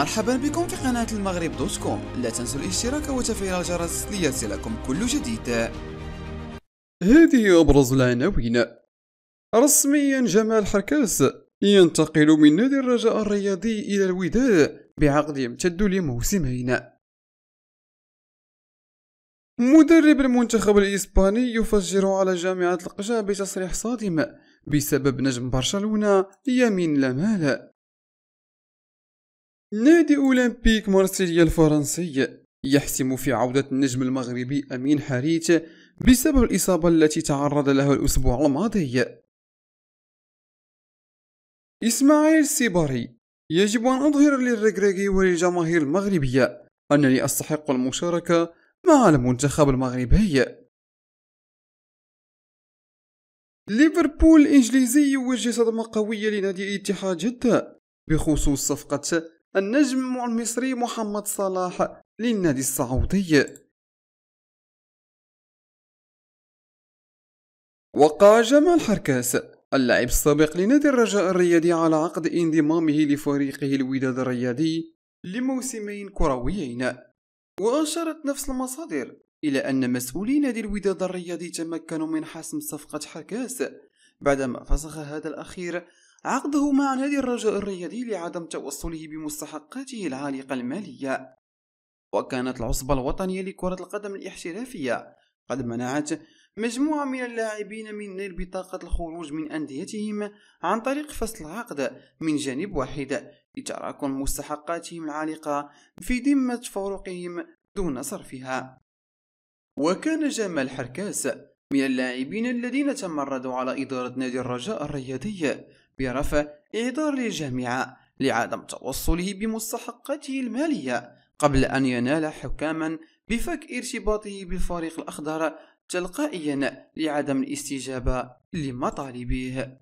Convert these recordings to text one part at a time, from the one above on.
مرحبا بكم في قناة المغرب دوت كوم لا تنسوا الاشتراك وتفعيل الجرس ليصلكم كل جديد هذه أبرز العناوين رسميا جمال حركاس ينتقل من نادي الرجاء الرياضي إلى الوداد بعقد يمتد لموسمين مدرب المنتخب الإسباني يفجر على جامعة القجا بتصريح صادم بسبب نجم برشلونة يمين لمال نادي أولمبيك مارسيليا الفرنسي يحسم في عودة النجم المغربي أمين حريت بسبب الإصابة التي تعرض لها الأسبوع الماضي إسماعيل سيباري يجب أن أظهر للركراكي وللجماهير المغربية أنني أستحق المشاركة مع المنتخب المغربي ليفربول الإنجليزي يوجه صدمة قوية لنادي اتحاد جدة بخصوص صفقة النجم المصري محمد صلاح للنادي السعودي وقع جمال حركاس اللاعب السابق لنادي الرجاء الرياضي على عقد انضمامه لفريقه الوداد الرياضي لموسمين كرويين وأشارت نفس المصادر إلى أن مسؤولي نادي الوداد الرياضي تمكنوا من حسم صفقة حركاس بعدما فسخ هذا الأخير عقده مع نادي الرجاء الرياضي لعدم توصله بمستحقاته العالقة المالية وكانت العصبة الوطنية لكرة القدم الاحترافية قد منعت مجموعة من اللاعبين من نيل بطاقة الخروج من أنديتهم عن طريق فصل العقد من جانب واحد لتراكم مستحقاتهم العالقة في ذمة فروقهم دون صرفها وكان جمال حركاس من اللاعبين الذين تمردوا على إدارة نادي الرجاء الرياضي برفع إعذار للجامعة لعدم توصله بمستحقاته المالية قبل أن ينال حكاما بفك ارتباطه بالفريق الأخضر تلقائيا لعدم الاستجابة لمطالبه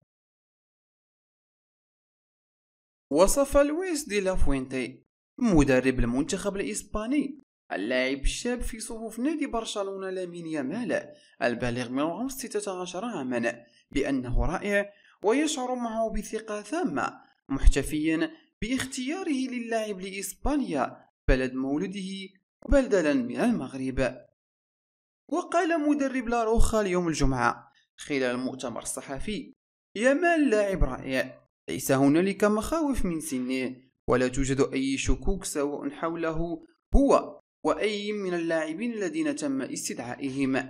وصف لويس دي لافوينتي مدرب المنتخب الإسباني اللاعب الشاب في صفوف نادي برشلونة لامين يامال البالغ من عمر 16 عاما بأنه رائع ويشعر معه بثقة تامة محتفيا باختياره للعب لإسبانيا بلد مولده بلدلا من المغرب وقال مدرب لاروخا اليوم الجمعة خلال المؤتمر الصحفي يامال لاعب رائع ليس هنالك مخاوف من سنه ولا توجد أي شكوك سواء حوله هو وأي من اللاعبين الذين تم استدعائهم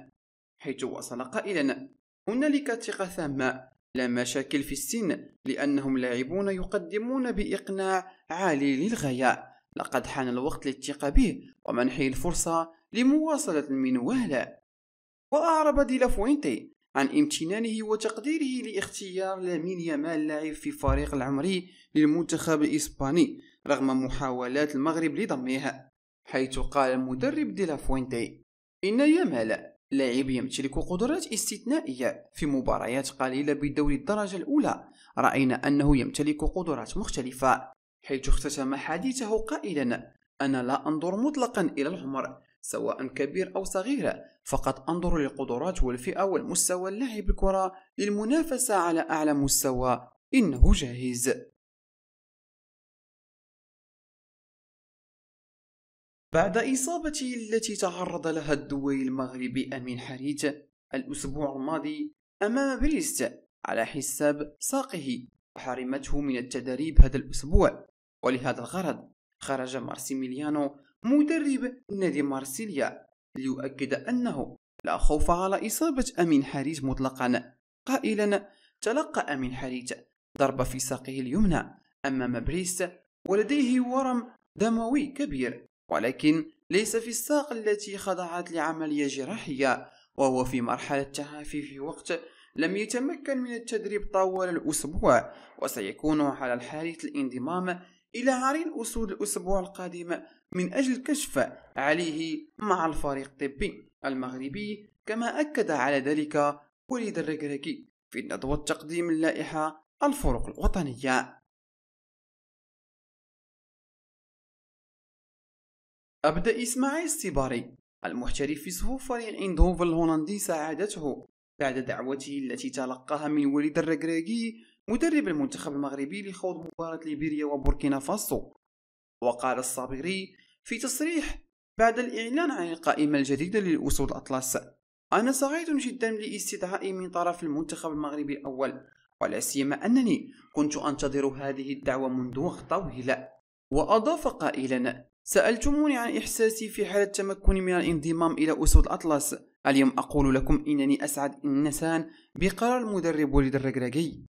حيث وصل قائلا هنالك ثقة ثامة لا مشاكل في السن لأنهم لاعبون يقدمون بإقناع عالي للغاية لقد حان الوقت للثقة به ومنحه الفرصة لمواصلة المنوال وأعرب ديلا فوينتي عن امتنانه وتقديره لاختيار لامين يامال لاعب في فريق العمري للمنتخب الإسباني رغم محاولات المغرب لضمها حيث قال المدرب ديلا فوينتي إن يامال لاعب يمتلك قدرات استثنائية في مباريات قليلة بدوري الدرجة الأولى رأينا أنه يمتلك قدرات مختلفة حيث اختتم حديثه قائلا أنا لا أنظر مطلقا إلى العمر سواء كبير أو صغير فقط أنظر للقدرات والفئة والمستوى اللاعب الكرة للمنافسة على أعلى مستوى إنه جاهز بعد إصابته التي تعرض لها الدولي المغربي أمين حريت الأسبوع الماضي أمام بريست على حساب ساقه وحرمته من التدريب هذا الأسبوع ولهذا الغرض خرج مارسيميليانو مدرب نادي مارسيليا ليؤكد أنه لا خوف على إصابة أمين حريت مطلقا قائلا تلقى أمين حريت ضربة في ساقه اليمنى أمام بريست ولديه ورم دموي كبير ولكن ليس في الساق التي خضعت لعملية جراحية وهو في مرحلة تعافي في وقت لم يتمكن من التدريب طوال الأسبوع وسيكون على الحالة الانضمام إلى عرين أسود الأسبوع القادم من أجل الكشف عليه مع الفريق الطبي المغربي كما أكد على ذلك وليد الركركي في ندوة تقديم اللائحة الفرق الوطنية أبدأ إسماعيل السباري المحترف في صفوف فريق إندهوف الهولندي ساعدته بعد دعوته التي تلقاها من وليد الركراكي مدرب المنتخب المغربي لخوض مباراة ليبيريا وبوركينا فاسو وقال الصابري في تصريح بعد الإعلان عن القائمة الجديدة للأسود الأطلس أنا سعيد جدا لاستدعائي من طرف المنتخب المغربي الأول ولا سيما أنني كنت أنتظر هذه الدعوة منذ وقت طويل وأضاف قائلا سألتموني عن إحساسي في حالة تمكني من الانضمام إلى أسود الأطلس اليوم أقول لكم إنني أسعد إنسان بقرار المدرب وليد الركراكي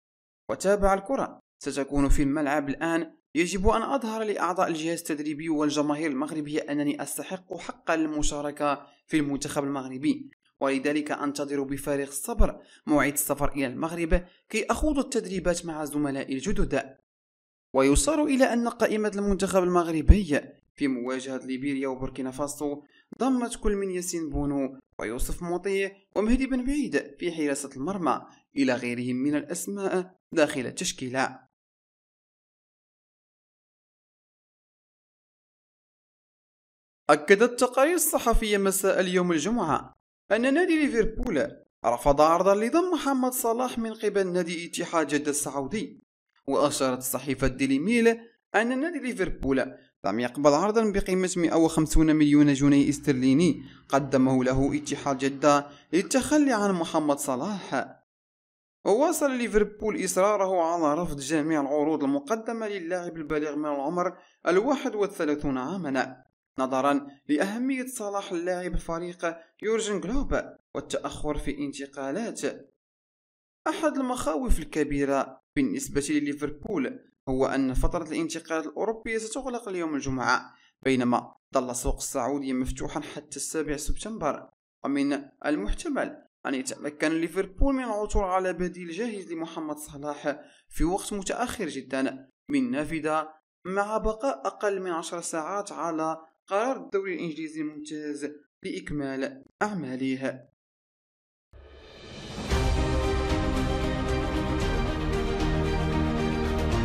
وتابع الكرة ستكون في الملعب الآن يجب أن أظهر لأعضاء الجهاز التدريبي والجماهير المغربية أنني أستحق حق المشاركة في المنتخب المغربي ولذلك أنتظر بفارغ الصبر موعد السفر إلى المغرب كي أخوض التدريبات مع زملائي الجدد ويشار إلى أن قائمة المنتخب المغربي في مواجهة ليبيريا وبوركينا فاسو ضمت كل من ياسين بونو ويوسف موطي ومهدي بن بعيد في حراسة المرمى إلى غيرهم من الأسماء داخل التشكيلة أكدت التقارير الصحفية مساء اليوم الجمعة أن نادي ليفربول رفض عرضا لضم محمد صلاح من قبل نادي اتحاد جدة السعودي وأشارت صحيفة ديلي ميل أن نادي ليفربول لم يقبل عرضا بقيمة 150 مليون جنيه استرليني قدمه له اتحاد جدة للتخلي عن محمد صلاح وواصل ليفربول إصراره على رفض جميع العروض المقدمة للاعب البالغ من العمر الواحد والثلاثون عاما نظرا لأهمية صلاح اللاعب فريق يورجن كلوب والتأخر في انتقالاته أحد المخاوف الكبيرة بالنسبة لليفربول هو أن فترة الانتقالات الأوروبية ستغلق اليوم الجمعة بينما ظل السوق السعودي مفتوحا حتى السابع سبتمبر ومن المحتمل أن يتمكن ليفربول من العثور على بديل جاهز لمحمد صلاح في وقت متأخر جدا من نافذة مع بقاء أقل من عشر ساعات على قرار الدوري الإنجليزي الممتاز لإكمال أعماله